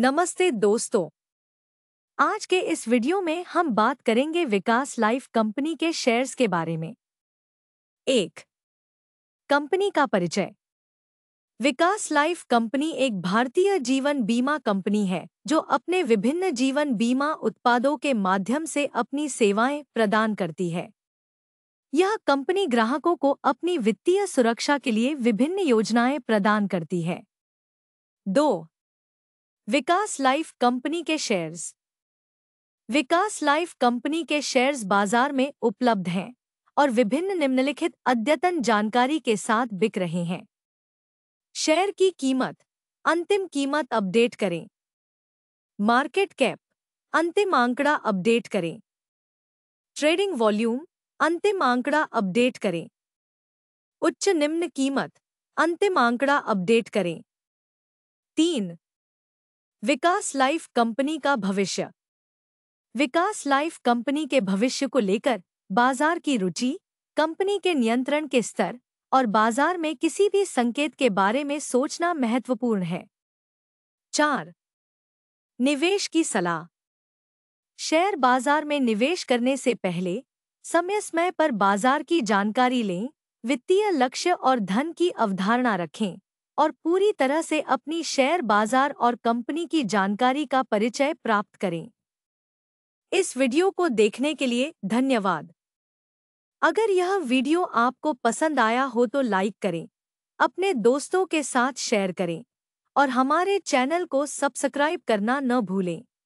नमस्ते दोस्तों आज के इस वीडियो में हम बात करेंगे विकास लाइफ कंपनी के शेयर्स के बारे में एक कंपनी का परिचय विकास लाइफ कंपनी एक भारतीय जीवन बीमा कंपनी है जो अपने विभिन्न जीवन बीमा उत्पादों के माध्यम से अपनी सेवाएं प्रदान करती है यह कंपनी ग्राहकों को अपनी वित्तीय सुरक्षा के लिए विभिन्न योजनाएं प्रदान करती है दो विकास लाइफ कंपनी के शेयर्स विकास लाइफ कंपनी के शेयर्स बाजार में उपलब्ध हैं और विभिन्न निम्नलिखित अद्यतन जानकारी के साथ बिक रहे हैं शेयर की कीमत अंतिम कीमत अपडेट करें मार्केट कैप अंतिम आंकड़ा अपडेट करें ट्रेडिंग वॉल्यूम अंतिम आंकड़ा अपडेट करें उच्च निम्न कीमत अंतिम आंकड़ा अपडेट करें तीन विकास लाइफ कंपनी का भविष्य विकास लाइफ कंपनी के भविष्य को लेकर बाजार की रुचि कंपनी के नियंत्रण के स्तर और बाजार में किसी भी संकेत के बारे में सोचना महत्वपूर्ण है चार निवेश की सलाह शेयर बाजार में निवेश करने से पहले समय समय पर बाजार की जानकारी लें वित्तीय लक्ष्य और धन की अवधारणा रखें और पूरी तरह से अपनी शेयर बाजार और कंपनी की जानकारी का परिचय प्राप्त करें इस वीडियो को देखने के लिए धन्यवाद अगर यह वीडियो आपको पसंद आया हो तो लाइक करें अपने दोस्तों के साथ शेयर करें और हमारे चैनल को सब्सक्राइब करना न भूलें